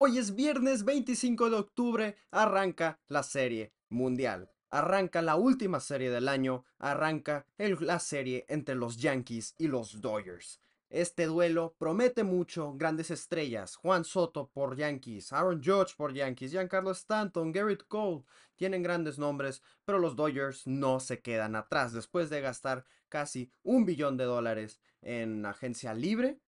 Hoy es viernes 25 de octubre, arranca la serie mundial. Arranca la última serie del año, arranca la serie entre los Yankees y los Dodgers. Este duelo promete mucho, grandes estrellas, Juan Soto por Yankees, Aaron Judge por Yankees, Giancarlo Stanton, Garrett Cole, tienen grandes nombres, pero los Dodgers no se quedan atrás después de gastar casi un billón de dólares en agencia libre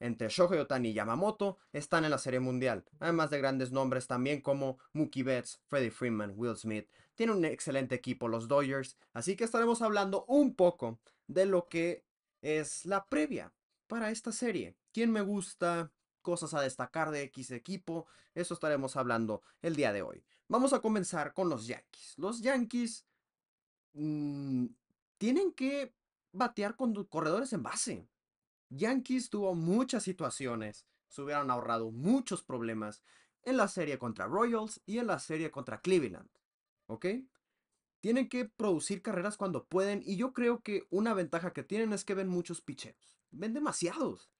entre Shohei Otani y Yamamoto están en la Serie Mundial, además de grandes nombres también como Mookie Betts, Freddie Freeman, Will Smith. Tiene un excelente equipo los Dodgers, así que estaremos hablando un poco de lo que es la previa para esta serie. ¿Quién me gusta? Cosas a destacar de X equipo, eso estaremos hablando el día de hoy. Vamos a comenzar con los Yankees. Los Yankees mm, tienen que batear con corredores en base. Yankees tuvo muchas situaciones, se hubieran ahorrado muchos problemas en la serie contra Royals y en la serie contra Cleveland. ¿Ok? Tienen que producir carreras cuando pueden y yo creo que una ventaja que tienen es que ven muchos picheos. Ven demasiados.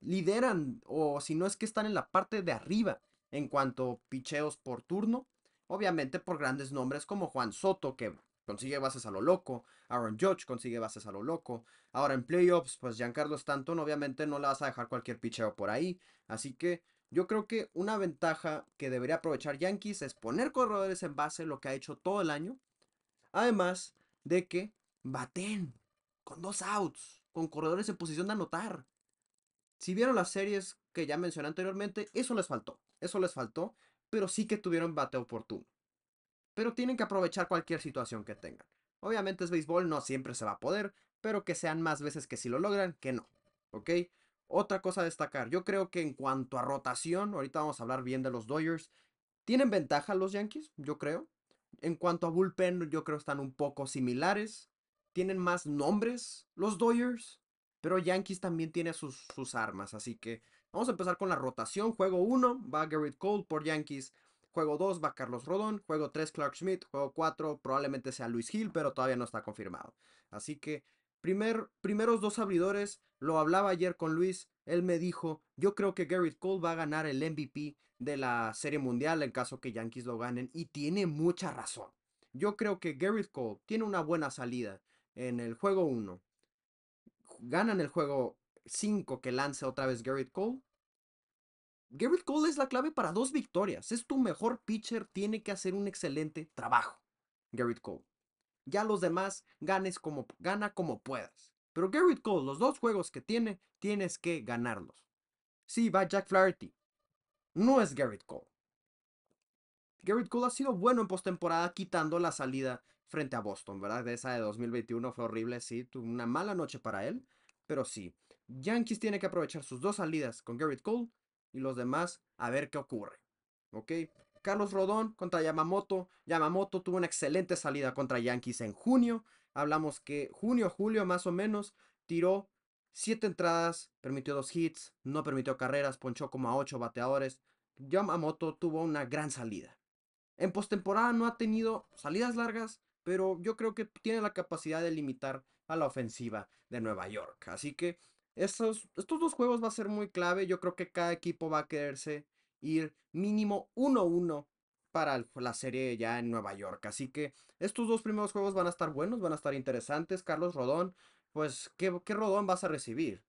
Lideran o si no es que están en la parte de arriba en cuanto picheos por turno. Obviamente por grandes nombres como Juan Soto que consigue bases a lo loco. Aaron Judge consigue bases a lo loco. Ahora en playoffs, pues Giancarlo Stanton obviamente no la vas a dejar cualquier picheo por ahí. Así que yo creo que una ventaja que debería aprovechar Yankees es poner corredores en base, lo que ha hecho todo el año. Además de que baten con dos outs, con corredores en posición de anotar. Si vieron las series que ya mencioné anteriormente, eso les faltó. Eso les faltó, pero sí que tuvieron bate oportuno pero tienen que aprovechar cualquier situación que tengan. Obviamente es béisbol, no siempre se va a poder, pero que sean más veces que si lo logran que no. ¿Ok? Otra cosa a destacar, yo creo que en cuanto a rotación, ahorita vamos a hablar bien de los Dodgers, tienen ventaja los Yankees, yo creo. En cuanto a bullpen, yo creo que están un poco similares. Tienen más nombres los Dodgers, pero Yankees también tiene sus, sus armas. Así que vamos a empezar con la rotación. Juego 1, va Garrett Cole por Yankees. Juego 2 va Carlos Rodón, juego 3 Clark Schmidt, juego 4 probablemente sea Luis Gil, pero todavía no está confirmado. Así que primer, primeros dos abridores, lo hablaba ayer con Luis, él me dijo, yo creo que Garrett Cole va a ganar el MVP de la Serie Mundial en caso que Yankees lo ganen, y tiene mucha razón. Yo creo que Garrett Cole tiene una buena salida en el juego 1. Ganan el juego 5 que lance otra vez Garrett Cole Garrett Cole es la clave para dos victorias. Es tu mejor pitcher, tiene que hacer un excelente trabajo. Garrett Cole. Ya los demás ganes como, gana como puedas. Pero Garrett Cole, los dos juegos que tiene, tienes que ganarlos. Sí, va Jack Flaherty. No es Garrett Cole. Garrett Cole ha sido bueno en postemporada quitando la salida frente a Boston, ¿verdad? De esa de 2021 fue horrible, sí, tuvo una mala noche para él, pero sí. Yankees tiene que aprovechar sus dos salidas con Garrett Cole y los demás a ver qué ocurre. ¿Ok? Carlos Rodón contra Yamamoto. Yamamoto tuvo una excelente salida contra Yankees en junio. Hablamos que junio, julio más o menos, tiró siete entradas, permitió dos hits, no permitió carreras, ponchó como a ocho bateadores. Yamamoto tuvo una gran salida. En postemporada no ha tenido salidas largas, pero yo creo que tiene la capacidad de limitar a la ofensiva de Nueva York. Así que estos, estos dos juegos va a ser muy clave. Yo creo que cada equipo va a quererse ir mínimo 1-1 para la serie ya en Nueva York. Así que estos dos primeros juegos van a estar buenos, van a estar interesantes. Carlos Rodón, pues, ¿qué, qué Rodón vas a recibir?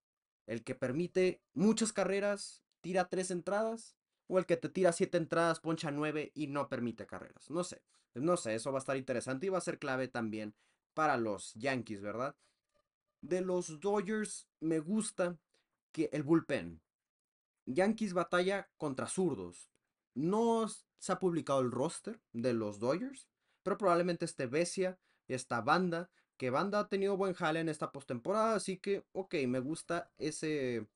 ¿El que permite muchas carreras, tira tres entradas? ¿O el que te tira siete entradas, poncha nueve y no permite carreras? No sé, no sé, eso va a estar interesante y va a ser clave también para los Yankees, ¿verdad? de los Dodgers me gusta que el bullpen. Yankees batalla contra zurdos. No se ha publicado el roster de los Dodgers, pero probablemente este Besia, esta Banda, que Banda ha tenido buen jale en esta postemporada, así que, ok, me gusta ese,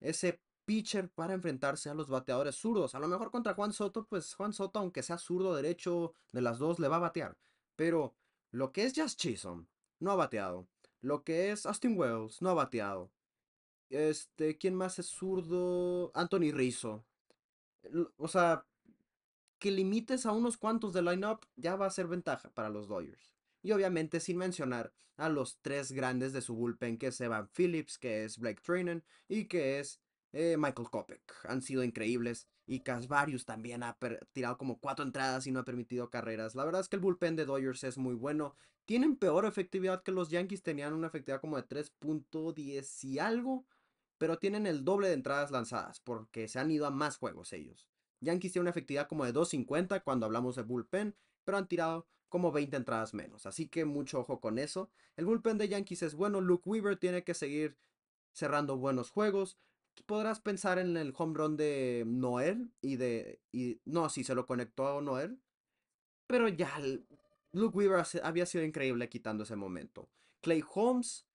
ese pitcher para enfrentarse a los bateadores zurdos. A lo mejor contra Juan Soto, pues Juan Soto, aunque sea zurdo derecho de las dos, le va a batear. Pero lo que es Just Chisholm, no ha bateado. Lo que es Austin Wells, no ha bateado. Este, ¿quién más es zurdo? Anthony Rizzo. O sea, que limites a unos cuantos de lineup ya va a ser ventaja para los Dodgers. Y obviamente sin mencionar a los tres grandes de su bullpen que es Evan Phillips, que es Blake Treinen y que es eh, Michael Kopek han sido increíbles y Casvarius también ha tirado como cuatro entradas y no ha permitido carreras. La verdad es que el bullpen de Dodgers es muy bueno. Tienen peor efectividad que los Yankees, tenían una efectividad como de 3.10 y algo, pero tienen el doble de entradas lanzadas porque se han ido a más juegos ellos. Yankees tiene una efectividad como de 2.50 cuando hablamos de bullpen, pero han tirado como 20 entradas menos, así que mucho ojo con eso. El bullpen de Yankees es bueno, Luke Weaver tiene que seguir cerrando buenos juegos podrás pensar en el home run de Noel y de. no, si se lo conectó a Noel. Pero ya, Luke Weaver había sido increíble quitando ese momento. Clay Holmes.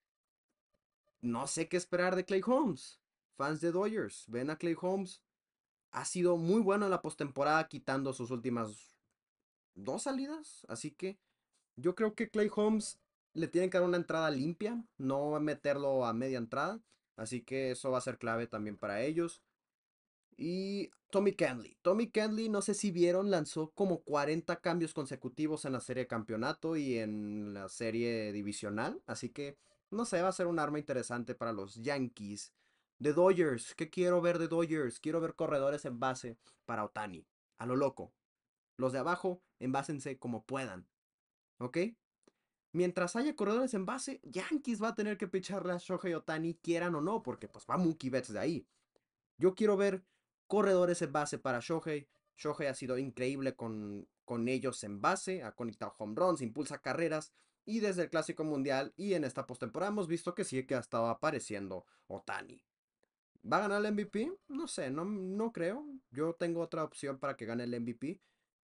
No sé qué esperar de Clay Holmes. Fans de Dodgers, ven a Clay Holmes. Ha sido muy bueno en la postemporada quitando sus últimas dos salidas. Así que yo creo que Clay Holmes le tiene que dar una entrada limpia, no meterlo a media entrada. Así que eso va a ser clave también para ellos. Y Tommy Kenley. Tommy Kenley, no sé si vieron, lanzó como 40 cambios consecutivos en la serie campeonato y en la serie divisional. Así que, no sé, va a ser un arma interesante para los Yankees. De Dodgers, ¿qué quiero ver de Dodgers? Quiero ver corredores en base para Otani. A lo loco. Los de abajo, envásense como puedan. ¿Ok? Mientras haya corredores en base, Yankees va a tener que picharle a Shohei Otani, quieran o no, porque pues va Mookie Betts de ahí. Yo quiero ver corredores en base para Shohei. Shohei ha sido increíble con, con ellos en base, ha conectado home runs, impulsa carreras. Y desde el Clásico Mundial y en esta postemporada hemos visto que sí que ha estado apareciendo Otani. ¿Va a ganar el MVP? No sé, no, no creo. Yo tengo otra opción para que gane el MVP.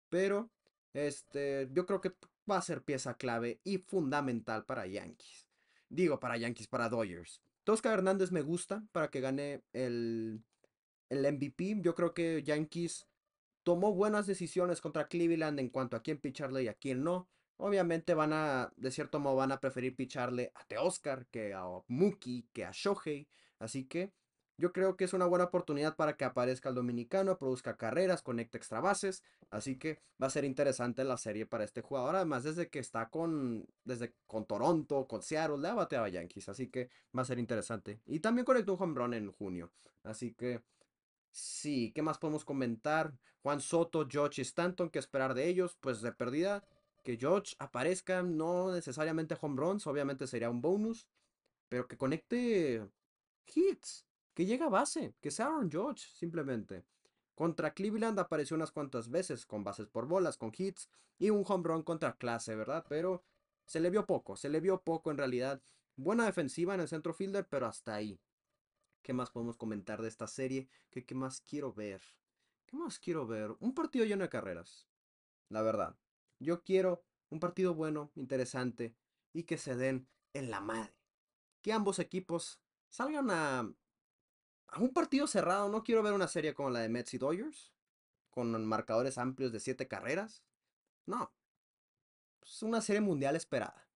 Pero este, yo creo que va a ser pieza clave y fundamental para Yankees. Digo, para Yankees, para Dodgers. Tosca Hernández me gusta para que gane el, el MVP. Yo creo que Yankees tomó buenas decisiones contra Cleveland en cuanto a quién picharle y a quién no. Obviamente van a, de cierto modo, van a preferir picharle a Teoscar que a Mookie, que a Shohei. Así que yo creo que es una buena oportunidad para que aparezca el dominicano, produzca carreras, conecte extra bases. Así que va a ser interesante la serie para este jugador. Además, desde que está con, desde, con Toronto, con Seattle, le ha bateado a Yankees. Así que va a ser interesante. Y también conectó un home run en junio. Así que sí, ¿qué más podemos comentar? Juan Soto, George y Stanton, ¿qué esperar de ellos? Pues de pérdida. Que George aparezca, no necesariamente home runs, obviamente sería un bonus, pero que conecte hits que llega a base, que sea Aaron George, simplemente. Contra Cleveland apareció unas cuantas veces, con bases por bolas, con hits y un home run contra clase, ¿verdad? Pero se le vio poco, se le vio poco en realidad. Buena defensiva en el centro fielder, pero hasta ahí. ¿Qué más podemos comentar de esta serie? ¿Qué, qué más quiero ver? ¿Qué más quiero ver? Un partido lleno de carreras. La verdad. Yo quiero un partido bueno, interesante y que se den en la madre. Que ambos equipos salgan a un partido cerrado. No quiero ver una serie como la de Mets y Dodgers, con marcadores amplios de siete carreras. No. Es pues, una serie mundial esperada.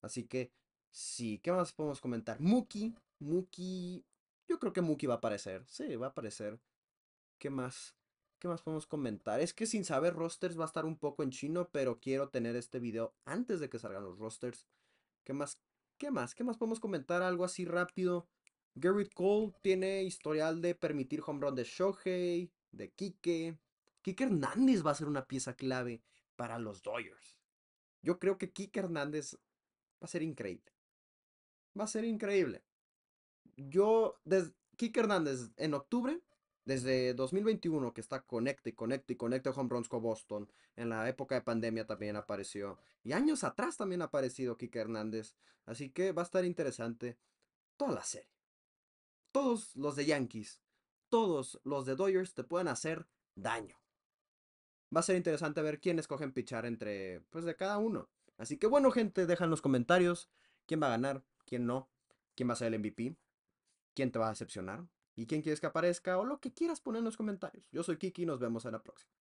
Así que, sí, ¿qué más podemos comentar? Muki, Muki. Yo creo que Muki va a aparecer. Sí, va a aparecer. ¿Qué más? ¿Qué más podemos comentar? Es que sin saber rosters va a estar un poco en chino, pero quiero tener este video antes de que salgan los rosters. ¿Qué más? ¿Qué más? ¿Qué más podemos comentar? Algo así rápido. Garrett Cole tiene historial de permitir home de Shohei, de Kike. Kike Hernández va a ser una pieza clave para los Dodgers. Yo creo que Kike Hernández va a ser increíble. Va a ser increíble. Yo, desde Kike Hernández en octubre, desde 2021, que está conecte, y conecte home runs con Boston. En la época de pandemia también apareció. Y años atrás también ha aparecido Kike Hernández. Así que va a estar interesante toda la serie todos los de Yankees, todos los de Dodgers te pueden hacer daño. Va a ser interesante ver quién escogen pichar entre, pues, de cada uno. Así que bueno, gente, deja en los comentarios quién va a ganar, quién no, quién va a ser el MVP, quién te va a decepcionar y quién quieres que aparezca o lo que quieras poner en los comentarios. Yo soy Kiki y nos vemos en la próxima.